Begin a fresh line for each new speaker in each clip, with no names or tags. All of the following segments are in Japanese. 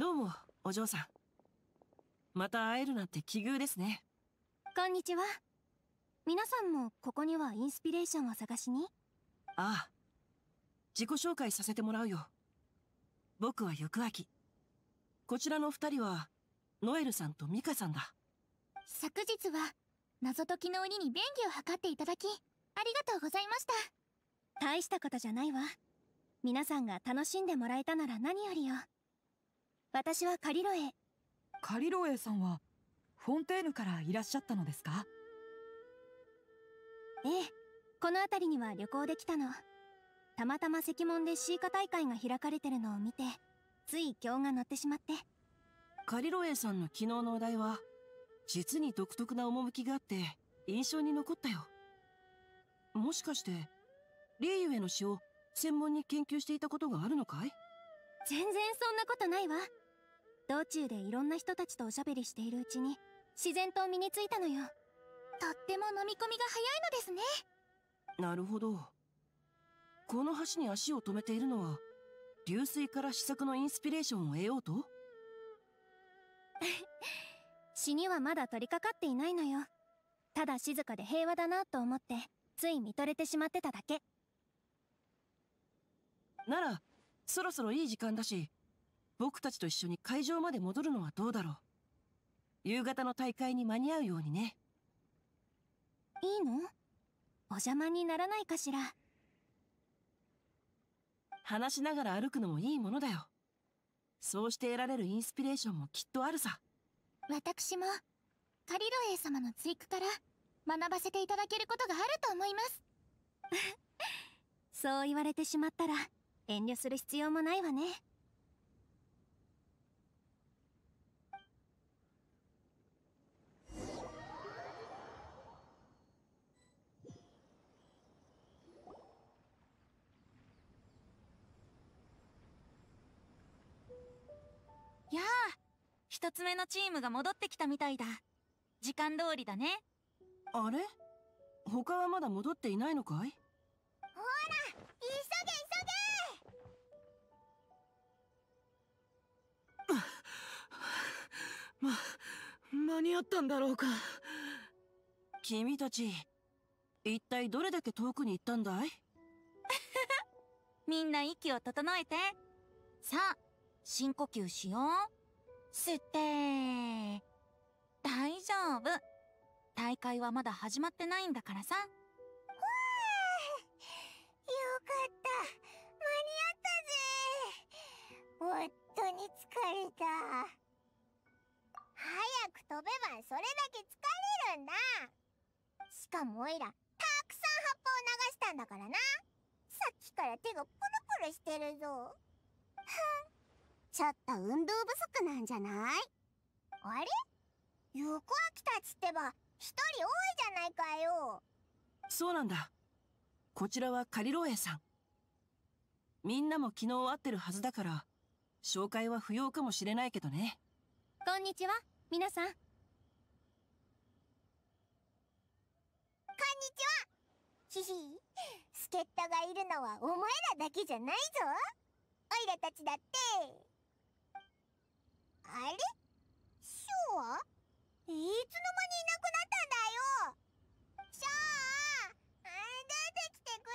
どうも、お嬢さん。また会えるなんて奇遇ですね。こんにちは。皆さんもここにはインスピレーションを探しにああ。自己紹介させてもらうよ。僕は翌秋。こちらの二人は、ノエルさんとミカさんだ。昨日
は、謎解きの鬼に便宜を図っていただき、ありがとうございました。大したことじゃないわ。皆さんが楽しんでもらえたなら何よりよ。私はカリロエカリロエさんはフォンテーヌからいらっしゃったのですかええこの辺りには旅行できたの
たまたま石門でシーカ大会が開かれてるのを見てつい今日が乗ってしまってカリロエさんの昨日のお題は実に独特な趣があって印象に残ったよもしかしてリーユへの詩を専門に研究していたことがあるのかい全然そんなことない
わ道中でいろんな人たちとおしゃべりしているうちに自然と身についたのよとっても飲み込みが早いのですね
なるほどこの橋に足を止めているのは流水から試作のインスピレーションを得ようと 死にはまだ取り掛かっていないの
よただ静かで平和だなと思ってつい見とれてしまってただけ
ならそろそろいい時間だし僕たちと一緒に会場まで戻るのはどうだろう夕方の大会に間に合うようにねいいのお邪魔にならないかしら話しながら歩くのもいいものだよそうして得られるインスピレーションもきっとあるさ私もカリロエ様の
追句から学ばせていただけることがあると思います そう言われてしまったら遠慮する必要もないわね一つ目のチームが戻ってきたみたいだ。時間通りだ
ね。あれ他はまだ戻っていないのかいほら急げ急げま、間に合ったんだろうか。君たち、一体どれだけ遠くに行ったんだい みんな息を整えて。さあ、深呼吸
しよう。すってー。大丈夫。大会はまだ始まってないんだからさ。ふーよ
かった。間に合ったぜ。本当に疲れた。早く飛べばそれだけ疲れるんだ。しかもオイラ、たくさん葉っぱを流したんだからな。さっきから手がプルプルしてるぞ。はん。ちょっと運動不足なんじゃないあれ横きたちってば
一人多いじゃないかよそうなんだこちらはカリロエさんみんなも昨日会ってるはずだから紹介は不要かもしれないけどねこんにちは皆さんこん
にちはひひ助っ人がいるのはお前らだけじゃないぞオイラたちだってあれショウはいつの間にいなくなったんだよショウ出てきてく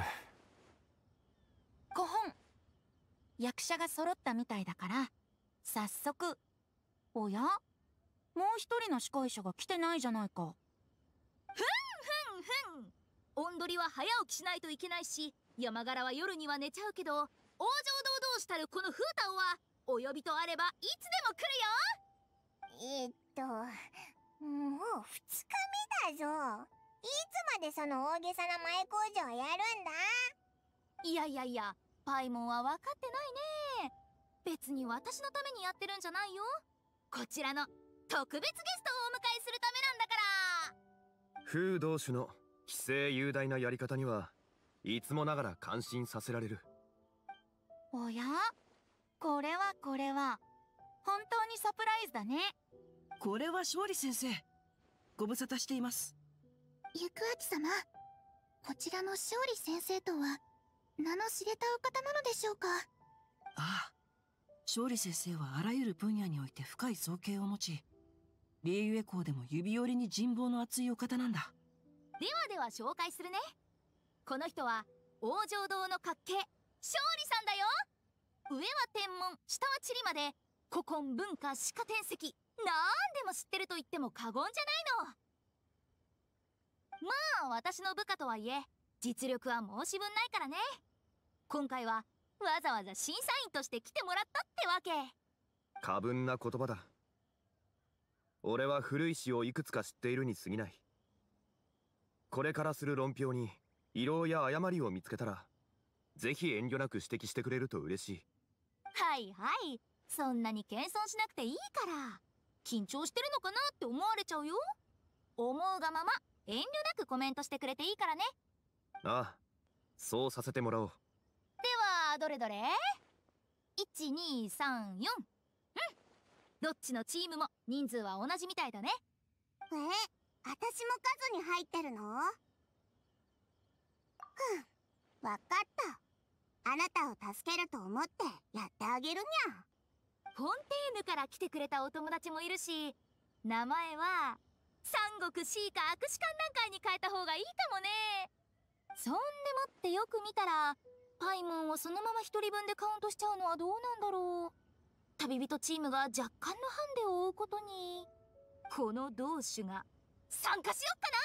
れよシ
ョウってば5本役者が揃ったみたいだから早速おやもう一人の司会者が来てないじゃないかふんふんふんおんどりは早起きしないといけないし山柄は夜には寝ちゃうけど王城堂同したるこの風太はお呼びとあればいつでも来
るよえっともう2日目だぞいつまでその大げさな前工場やるんだいやいやいや
パイモンは分かってないね別に私のためにやってるんじゃないよこちらの特別ゲストをお迎えするためなんだか
ら風同士の規制雄大なやり方にはいつもながら感心させられる
おやこれはこれは
本当にサ
プライズだねこれは勝利先生ご無沙汰しています
ゆくあち様こちらの勝利先生とは名の知れた
お方なのでしょうかああ勝利先生はあらゆる分野において深い造形を持ちリーユエーでも指折りに人望の厚いお方なんだではでは紹介するねこの人は王城堂の角形
勝利さんだよ上は天文下は地理まで古今文化歯科転籍何でも知ってると言っても過言じゃないのまあ私の部下とはいえ実力は申し分ないからね今回はわざわざ審査員として来てもらったってわけ
過分な言葉だ俺は古い詩をいくつか知っているに過ぎないこれからする論評に異論や誤りを見つけたらぜひ遠慮なく指摘してくれると嬉しい
はいはいそんなに謙遜しなくていいから緊張してるのかなって思われちゃうよ思うがまま遠慮なくコメントしてくれていいからね
ああそうさせてもらおう
ではどれどれ1234うんどっちのチームも人数は同じみたいだねえ私も数に入っ
てるのふん分かったあなたを助けると思ってやってあげるにゃフォンテーヌから来てくれ
たお友達もいるし名前は三国シーか握手観覧会に変えた方がいいかもねそんでもってよく見たらパイモンをそのまま1人分でカウントしちゃうのはどうなんだろう旅人チームが若干のハンデを負うことにこの同種が
参加しよっか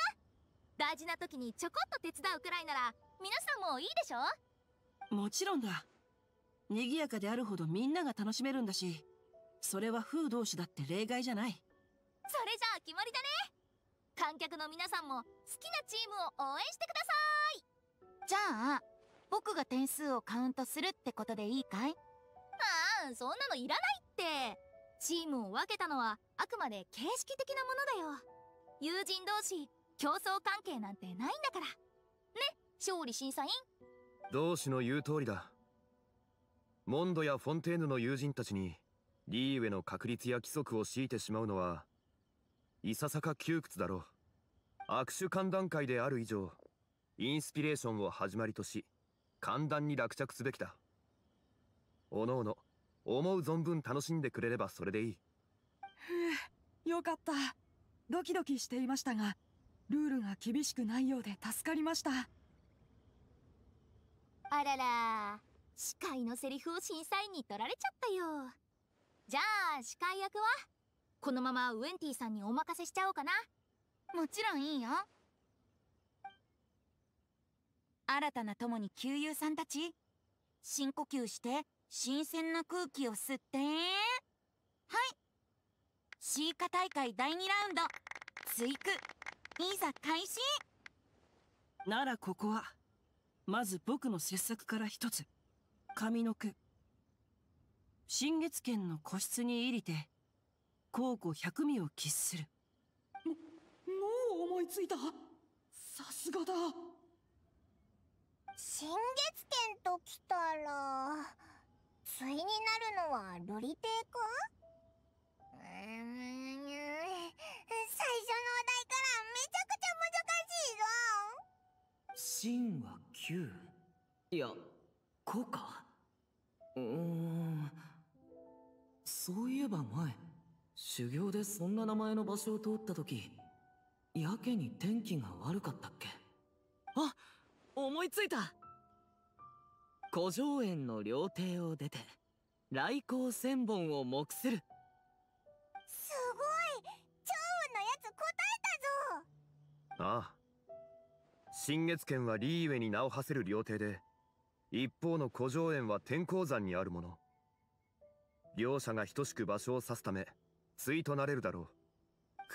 な大事な時にちょこっと手伝うくらいなら皆さんもいいでしょ
もちろんだ。賑やかであるほどみんなが楽しめるんだし、それは風同士だって例外じゃない。
それじゃあ決まりだね観客の皆さんも好きなチームを応援してくださいじゃあ、
僕が点数をカ
ウントするってことでいいかいああ、そんなのいらないってチームを分けたのはあくまで形式的なものだよ友人同士競争関係なんてないんだからね勝利審査員
同志の言う通りだモンドやフォンテーヌの友人たちにリーウェの確率や規則を強いてしまうのはいささか窮屈だろう握手観談会である以上インスピレーションを始まりとし簡単に落着すべきだおのおの思う存分楽しんでくれればそれでいい
ふうよかったドキドキしていましたがルールが厳しくないようで助かりましたあらら司会のセリフを審査員に取られちゃったよじゃあ司会役はこのままウエンティさんにお任せしちゃおうかなもちろんいいよ新たな友に旧友さんたち深呼吸して新鮮な空気を吸ってはいシーカ大会第2ラウンド追句いざ開始
ならここはまず僕の切削から一つ。上の句。新月剣の個室に入りて、孝子百味を喫する。も、もう思いついたさ
すがだ新月剣と来たら、ついになるのはロリテかうーん、最初のお題からめちゃくちゃ難
しいぞ。真は9いやこうかうんそういえば前修行でそんな名前の場所を通った時やけに天気が
悪かったっけあ思いついた古城園の料亭を出て来光千本を目する
すごい超雲のやつ答え
たぞああ新月剣はリーウェに名を馳せる料亭で一方の古城園は天鉱山にあるもの両者が等しく場所を指すため対となれるだろ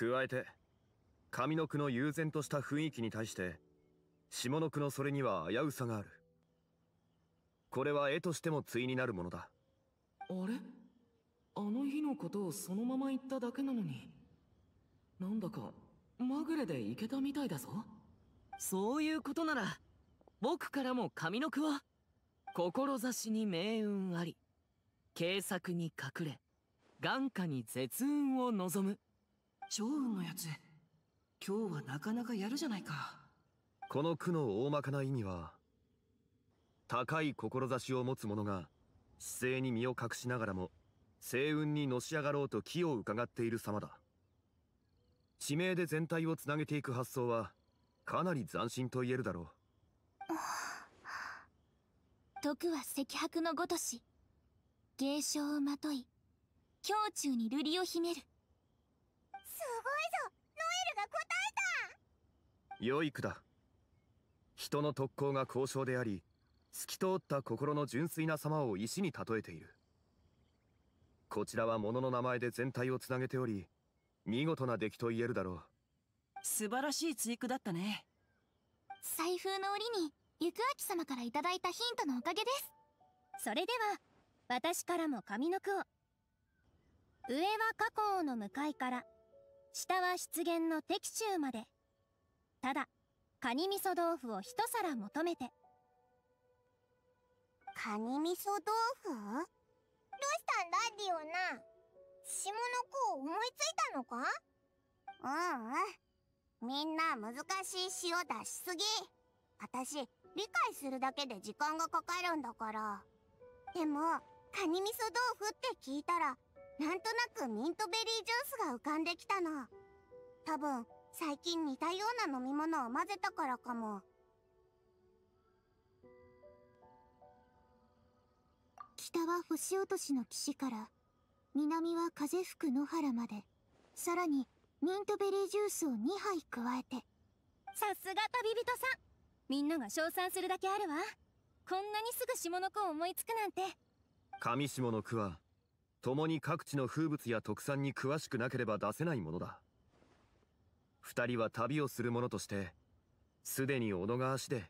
う加えて上の句の悠然とした雰囲気に対して下の句のそれには危うさがあるこれは絵としても対になるものだ
あれあの日のことをそのまま言っただけなのになんだかまぐれでいけたみたいだぞそういうことなら僕からも上の句を
志に命運あり軽策に隠れ眼下に絶運を望む長雲のやつ今日はなかなかやるじゃない
かこの句の大まかな意味は高い志を持つ者が姿勢に身を隠しながらも星雲にのし上がろうと気を伺っている様だ地名で全体をつなげていく発想はかなり斬新と言えるだろう
徳は赤白のごとし芸章をまとい胸中に瑠璃を
秘めるすごいぞノエルが答
えた良い句だ人の特攻が交渉であり透き通った心の純粋な様を石に例えているこちらは物の名前で全体をつなげており見事な出来と言えるだろう
素晴らしい追句だったね財布の折に行明様からいただいたヒントのおかげです
それでは私からも上の句を上は去口の向かいから下は湿原の敵州までただ
カニ味噌豆腐を一皿求めてカニ味噌豆腐どうしたんだディオナ下の句を思いついたのかううんみんな難しい詩を出しすぎ。私、理解するだけで時間がかかるんだから。でも、カニ味噌豆腐って聞いたら、なんとなくミントベリージュースが浮かんできたの。多分、最近似たような飲み物を混ぜたからかも。北は星落としの岸から、南は風吹く野
原まで、さらにミントベリージュースを2杯加えてさすが旅人さんみんなが称賛するだけあるわこんなにすぐ下の子を思いつくなんて
上下の句は共に各地の風物や特産に詳しくなければ出せないものだ2人は旅をする者としてすでに小野川市で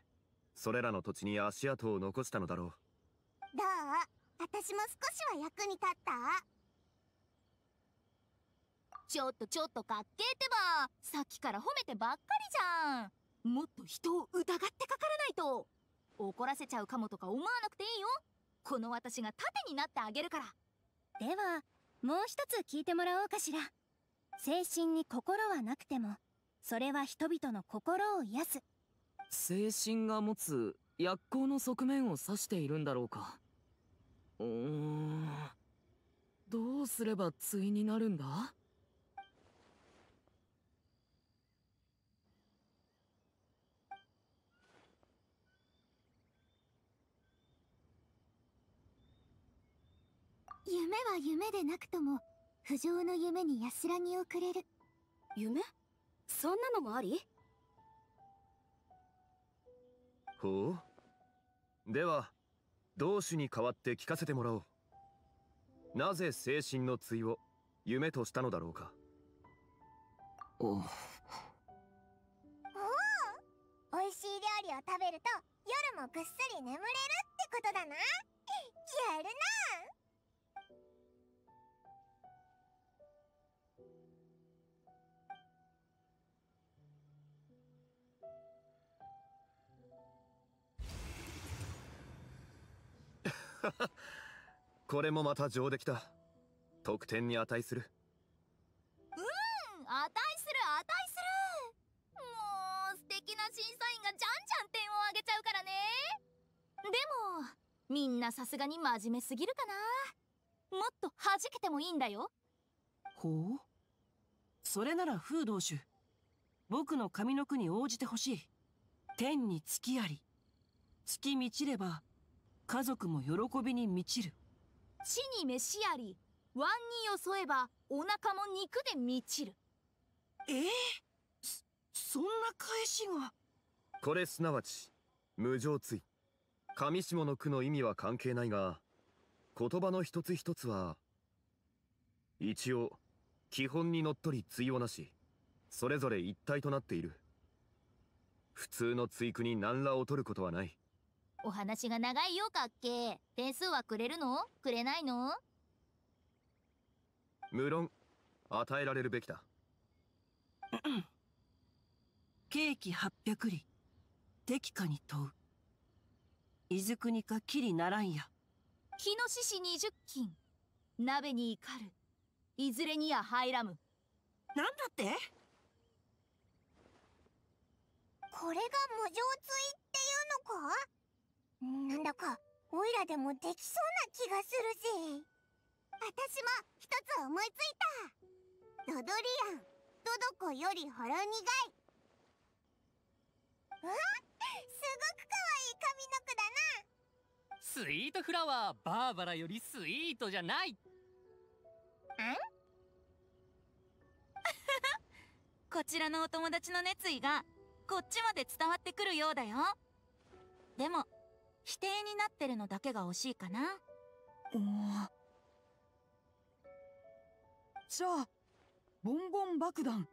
それらの土地に足跡を残したのだろう
どう私も少しは役に立った
ちょっとちょっとかっけーってばさっきから褒めてばっかりじゃんもっと人を疑ってかからないと怒らせちゃうかもとか思わなくていいよこの私が盾になってあげるからではもう一つ聞いてもらおうかしら精神に心はなくてもそれは人々の心を癒す精神が持つ薬効の側面を指しているんだろうかうんどうすれば対になるんだ夢は夢でなくとも不浄の夢に安らぎをくれる夢そんなのもあり
ほうでは同種に代わって聞かせてもらおうなぜ精神の対を夢としたのだろうかおお美
味しい料理を食べると夜もぐっすり眠れるってことだな やるな
これもまた上出来だ得点に値する
うん値する値するもう素敵な審査員がじゃんじゃん点をあげちゃうからねでもみんなさすがに真面目すぎるかなもっと弾けてもいいんだよ
ほうそれなら風道主僕の髪の句に応じてほしい天に月あり月満ちれば家族も喜びに満ちる
地に飯あり腕によそえばお腹も肉で満ちるえー、そそんな返しが
これすなわち無常対上下の句の意味は関係ないが言葉の一つ一つは一応基本にのっとり対応なしそれぞれ一体となっている普通の対句に何ら劣ることはない
お話が長いよかっけ点数はくれるのくれないの
無論与えられるべきだ
ケーキ800里敵かに問う伊豆国かきりならんや
日の獅子20金鍋に怒るいずれにや
入らむなんだってこれが無常追っていうのかなんだか、オイラでもできそうな気がするぜ。私も一つ思いついた。ドドリアン、ドドコよりほろ苦い。わすごく可愛い髪の毛だ
な。スイー
トフラワー、バーバラよりスイートじゃない。ん こちらのお友達の熱意がこっちまで伝わってくるようだよでも否定になってるのだけが惜しいかなじゃあボンボン爆弾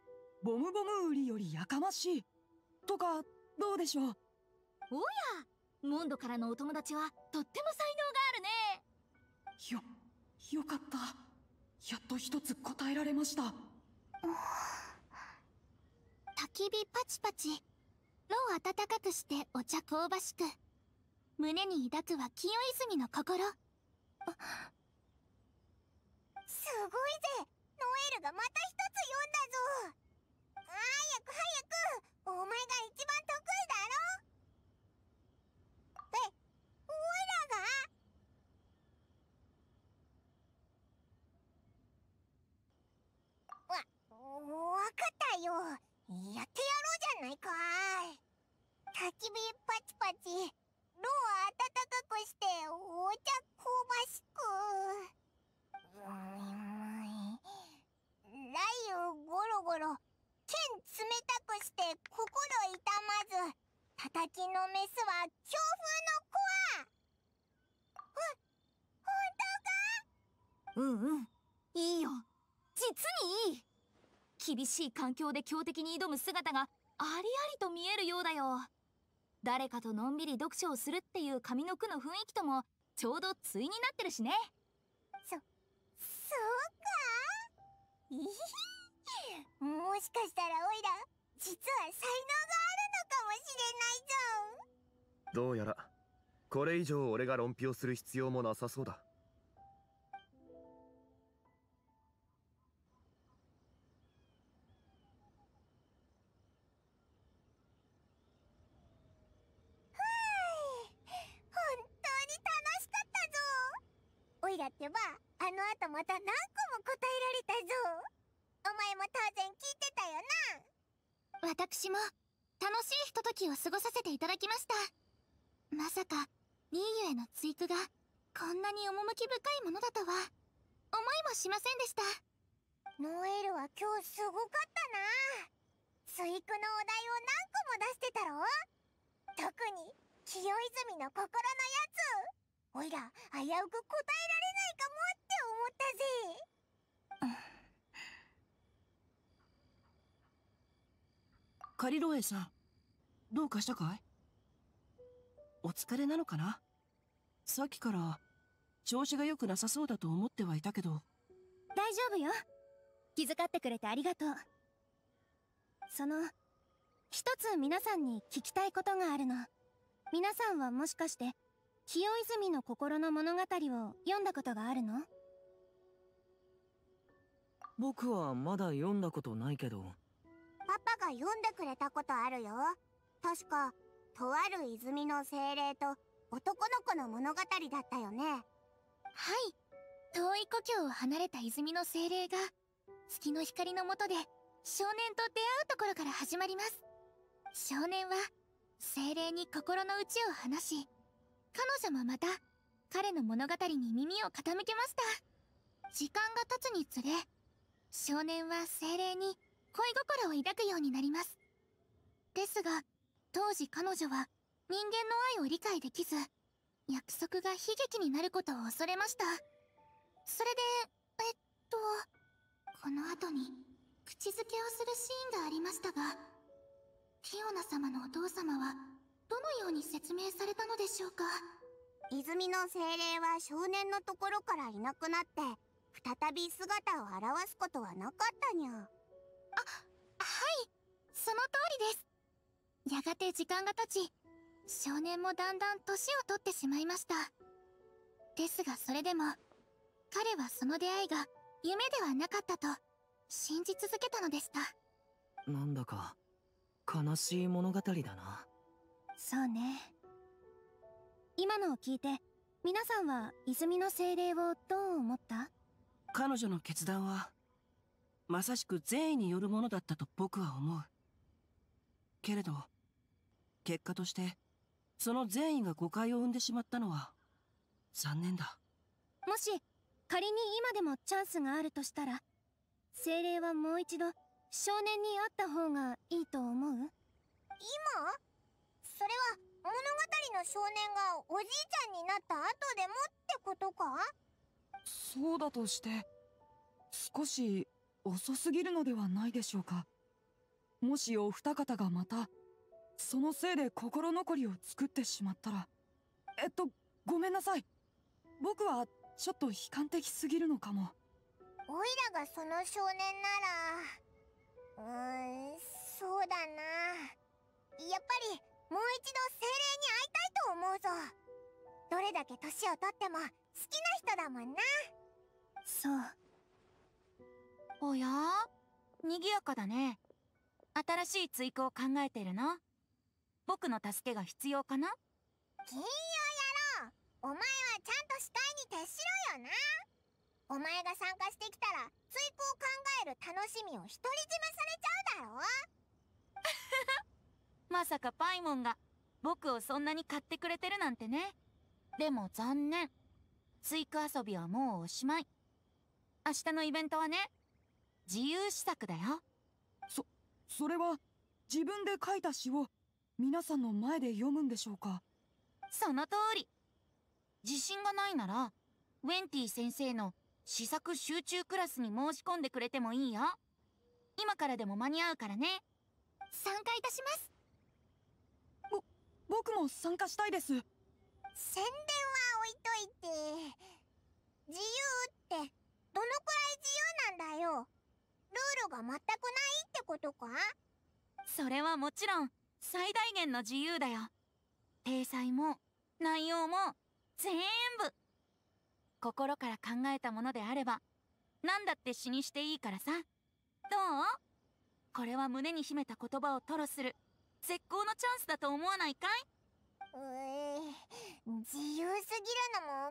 ボムボム売りよりやかましいとかどうでしょうおやモンドからのお友達はとっても才能があるねよよかったやっと一つ答えられました焚き火パチパチ炉を暖かくしてお茶香ばしく胸に抱くは清泉の
心すごいぜノエルがまた一つ読んだぞ早く早くお前が一番得意だろえオイラがわわかったよやってやろうじゃないか焚き火パチパチ炉を暖かくしてお茶香ばしく。うむい。雷雨ゴロゴロ、剣冷たくして心痛まず。叩きのメスは強風の子は。ほ、
本当かうんうん。いいよ。
実
にいい。厳しい環境で強敵に挑む姿がありありと見えるようだよ。誰かとのんびり読書をするっていう上の句の雰囲気ともちょうど対になってるしねそそう
かいひもしかしたらオイラ実は才
能があるのかもしれないぞどうやらこれ以上俺が論評する必要もなさそうだ
あの後また何個も答えられたぞお前も当然聞いてたよな私も楽し
いひとときを過ごさせていただきましたまさかニーユへの追句が
こんなに趣深いものだとは思いもしませんでしたノエルは今日すごかったな追クのお題を何個も出してたろ特に清泉の心のやつおいら危うく答えられだ
ぜ
カリロエさんどうかしたかいお疲れなのかなさっきから調子が良くなさそうだと思ってはいたけど大丈夫よ
気遣ってくれてありがとうその一つ皆さんに聞きたいことがあるの皆さんはもしかして清泉の心の
物語を読んだことがあるの
僕はまだ読んだことないけど
パパが読んでくれたことあるよ確かとある泉の精霊と男の子の物語だったよねはい遠い故郷を離れた泉の精霊が
月の光の下で少年と出会うところから始まります少年は精霊に心の内を話し彼女もまた彼の物語に耳を傾けました時間が経つにつれ少年は精霊に恋心を抱くようになりますですが当時彼女は人間の愛を理解できず約束が悲劇になることを恐れましたそれでえっとこの後に口づけをするシーンがありましたがティオナ様のお
父様はどのように説明されたのでしょうか泉の精霊は少年のところからいなくなって再び姿を現すことはなかったにゃあはいその通りですや
がて時間が経ち少年もだんだん年を取ってしまいましたですがそれでも彼はその出会いが夢ではなかったと信じ続けたのでした
なんだか悲しい物語だな
そうね今のを聞いて皆さんは泉の精霊
をどう思った彼女の決断は、まさしく善意によるものだったと僕は思う。けれど、結果として、その善意が誤解を生んでしまったのは、残念だ。もし、仮に今でもチャンスがあるとしたら、
精
霊はもう一度、少年に会った方がいいと思う今それは、物語の少年がおじいちゃんになった後でもってことか
そうだとして少し
遅すぎるのではないでしょうかもしお二方がまたそのせいで心残りを作ってしまったらえっとごめんなさい僕はちょっと悲観的すぎるのかも
おいらがその少年ならうーんそうだなやっぱりもう一度精霊に会いたいと思うぞどれだけ年をとっても好きな人だもんなそうおや
にぎやかだね新しい追加を考えてるの僕の助けが必要かな
金融野郎お前はちゃんと死体に徹しろよなお前が参加してきたら追加を考える楽しみを独り占めされちゃうだ
ろ まさかパイモンが僕をそんなに買ってくれてるなんてねでも残念追加遊びはもうおしまい明日のイベントはね自由試作だよそそれは自分で書いた詩を皆さんの前で読むんでしょうかその通り自信がないならウェンティ先生の試作集中クラスに申し込んでくれてもいいよ今からでも間に合うからね参加いたしますぼ僕も参加したいです宣伝
は置いといて自由ってどのくらい自由なんだよルールが全くないってことかそれはもちろん最大
限の自由だよ体裁も内容も全部心から考えたものであれば何だって死にしていいからさどうこれは胸に秘めた言葉を吐露する絶好のチ
ャンスだと思わないかいうえ自由すぎるのも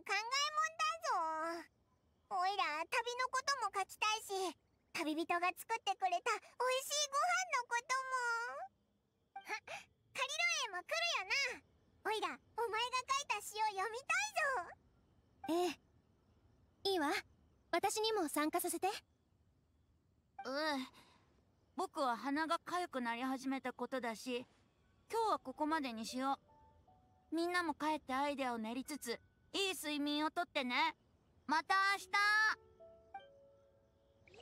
考えもんだぞおいら旅のことも書きたいし旅人が作ってくれた美味しいご飯のこともはカリロエも来るよなおいらお前が書いた詩を読
みたいぞええいいわ私にも参加させてうん僕は鼻が痒くなり始めたことだし今日はここまでにしようみんなも帰ってアイデアを練りつついい睡眠をとってねまた明日